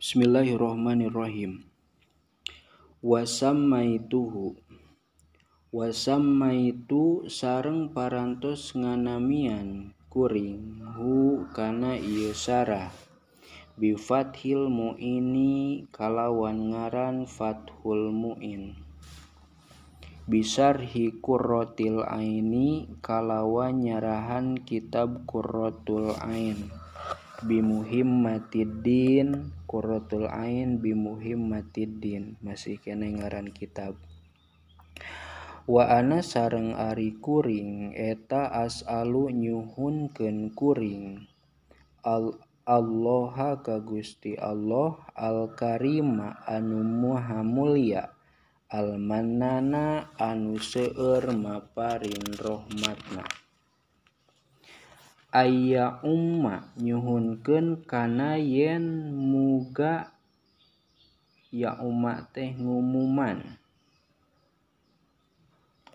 Bismillahirrahmanirrahim. Wasammaituhu Wasammaitu sareng parantos nganamian kuring hu kana ieu sarah fathil muini kalawan ngaran fathul muin Bisar hikurrotil aini kalawan nyarahan kitab kurrotul ain Bimuhim matidin, qurratul ain bimuhim matidin. masih kena ngaran kitab wa ana sareng ari kuring eta asalu nyuhun ken kuring al Allaha ka Gusti Allah al karima anu maha mulia al manana anu seueur maparin rahmatna Quan ayaya umma nyuhunken kanaen muga ya umama teh ngumuman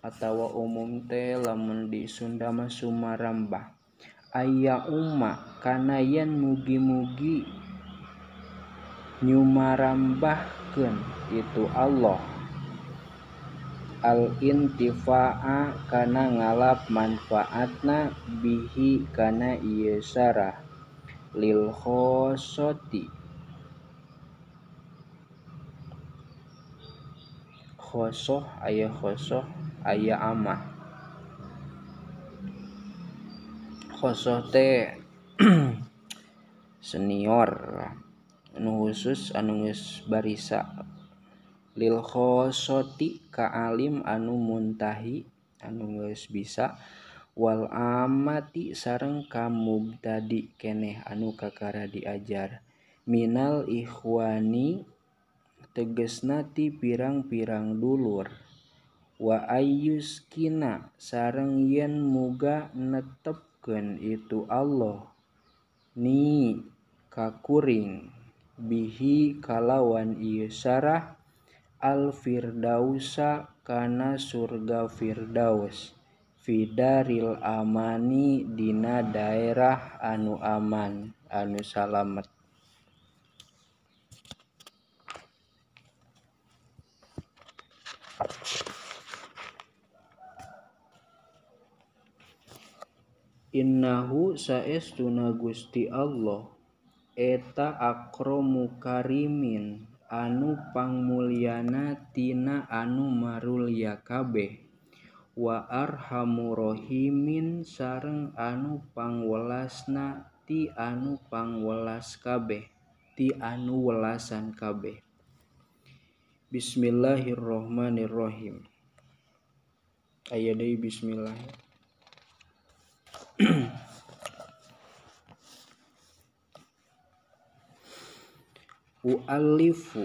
Hai atautawa umum te mendi sundama sumuma rambah aya umama kanaen mugi-mugi nyuma rambahken itu Allah al intifa'a kana ngalap manfaatna bihi kana ieu sarah lil khosoti khosoh ayah khosoh ayah amah khosoh teh senior nu khusus anu barisa lkhosotik kaalim anu muntahi anu guys bisa wa amati sareng kamu tadi keeh anu kakara diajar Minal khwani teges nati pirang-pirarang dulur wayu kina sareng yen muga netepken itu Allah nih kakurin bihi kalawan I sarah al firdausa kana surga firdaus fidaril amani dina daerah anu aman anu salamet Innahu saestuna Gusti Allah eta akromu karimin anupang Mulyatina Anu marulyakabeh waar hamurohimin sareng anu pangwelas na ti anu pangwelas kabeh ti anu welasan kabeh Bismillahirrohmanirrohim Hai aya De Bismillahir fu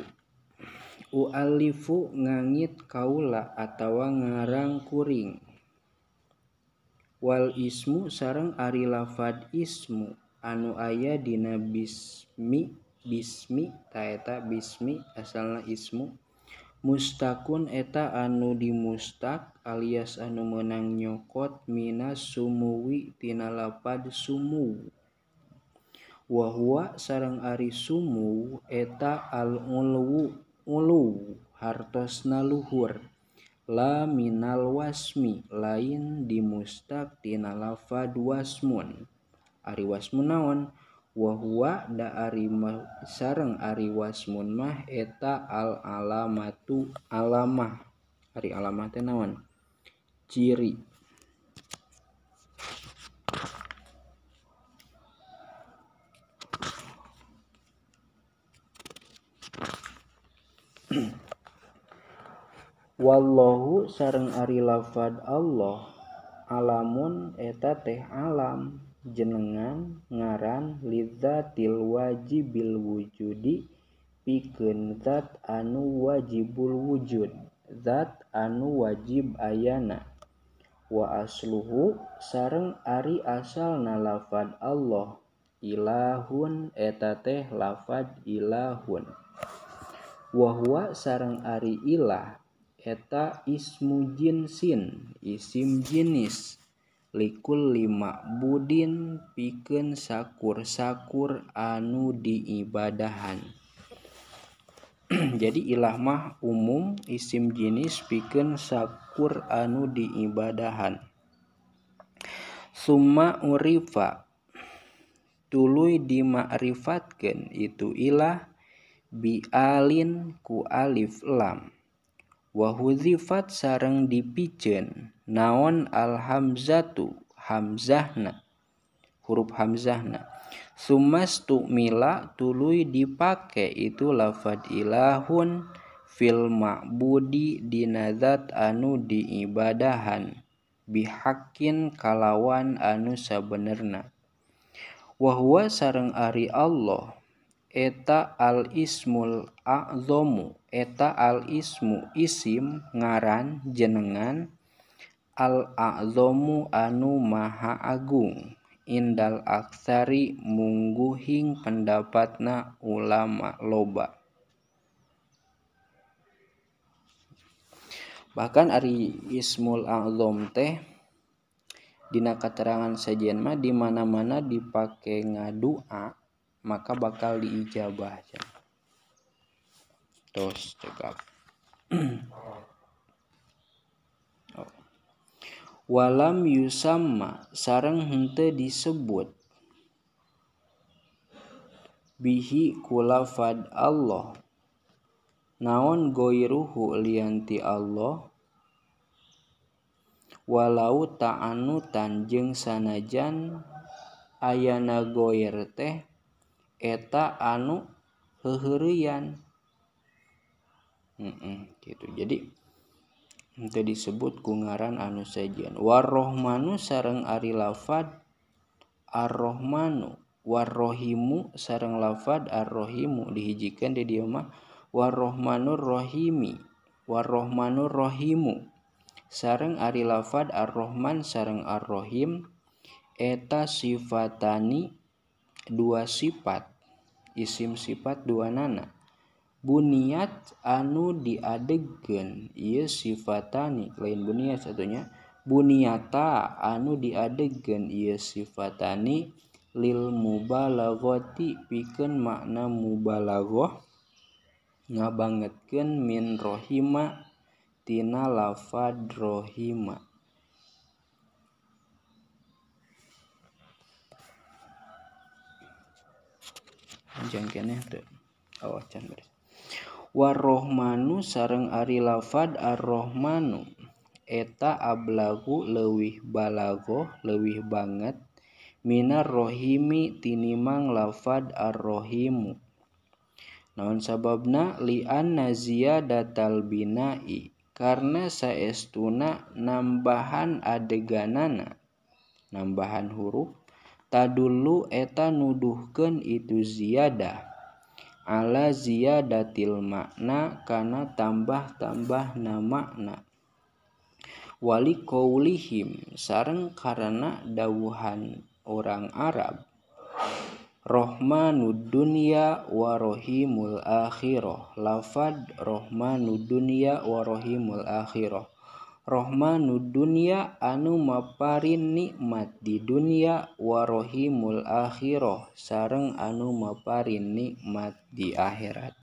ufu ngangit kaula atau ngarangkuring Walismu sarang Ari lafatd ismu anu ayadina bismi bismi taeta bismi asallah ismu mustaun eta anu di musta alias anu menang nyokotmina sumumuwitina lapad Suumuwi wahwa sarang ari sumu eta al ulu ulu hartosna luhur la minal wasmi lain di mustaq tina lafad wasmun ari wasmun naon wahwa da ari sarang ari wasmun mah eta al alamatu alamah ari alamah naon ciri wallahu sareng ari lafad Allah alamun eta teh alam jenengan ngaran lidzatil wajibil wujudi pikeun zat anu wajibul wujud zat anu wajib ayana wa asluhu sareng ari asalna lafad Allah ilahun eta teh lafad ilahun wahwa sareng ari ilah eta ismu jinsin isim jenis likul lima budin piken sakur-sakur anu diibadahan jadi ilahmah umum isim jenis piken sakur anu diibadahan summa urifa tuluy dimakrifatkan itu ilah bialin ku alif lam Wahhudhifat sareng dipicen naon alhamzatu Hamzahna huruf Hamzahna sumest Tumila tulu dipakai itu lafadlahun filma Budi dizat anu diibdahan bihakin kalawan anu Saberna wahwa sareng Ari Allahu eta al ismul a'zamu eta al ismu isim ngaran jenengan al a'zamu anu maha agung indal aksari mungguhing pendapatna ulama loba bahkan ari ismul a'zam teh dina keterangan sajian mah mana mana dipake ngadua maka bakal diijabah terus cekap oh. walam yusama sarang hente disebut bihi kulafad Allah naon goiruhu lianti Allah walau ta'anutan jeng sanajan ayana goir teh eta anu hehurian mm -mm, gitu jadi itu disebut kungaran anu sajian warrohmanu sarang ari lafad arrohmanu warrohimu sarang lafad arrohimu dihijikan di dia mah rohimi warohmanu rohimu sarang ari lafad arrohman sarang arrohim eta sifatani dua sifat isim sifat dua nana buniat anu diadegen ia sifatani lain buniat satunya buniata anu diadegen iya sifatani lil mubalagoti piken makna mubalagoh ngabangetken min rohima tina lafad rohima jangkene teu awas can beres warohmanu sareng Ari lafad arrohmanu eta ablagu lewih balago lewih banget Minar rohimi tinimang lafad arrohimu naon sababna lian nazia datal binai karena saestuna nambahan adeganana nambahan huruf tadulu eta nuduhken itu ziyadah ala ziyadatil makna karena tambah-tambah na makna wali kaulihim sareng karena dawuhan orang Arab Rohmanud dunya warohimul akhirah lafad rohmanud dunya warohimul akhirah Rohmanud dunia anu maparin nikmat di dunia warohimul akhiroh, sareng anu maparin nikmat di akhirat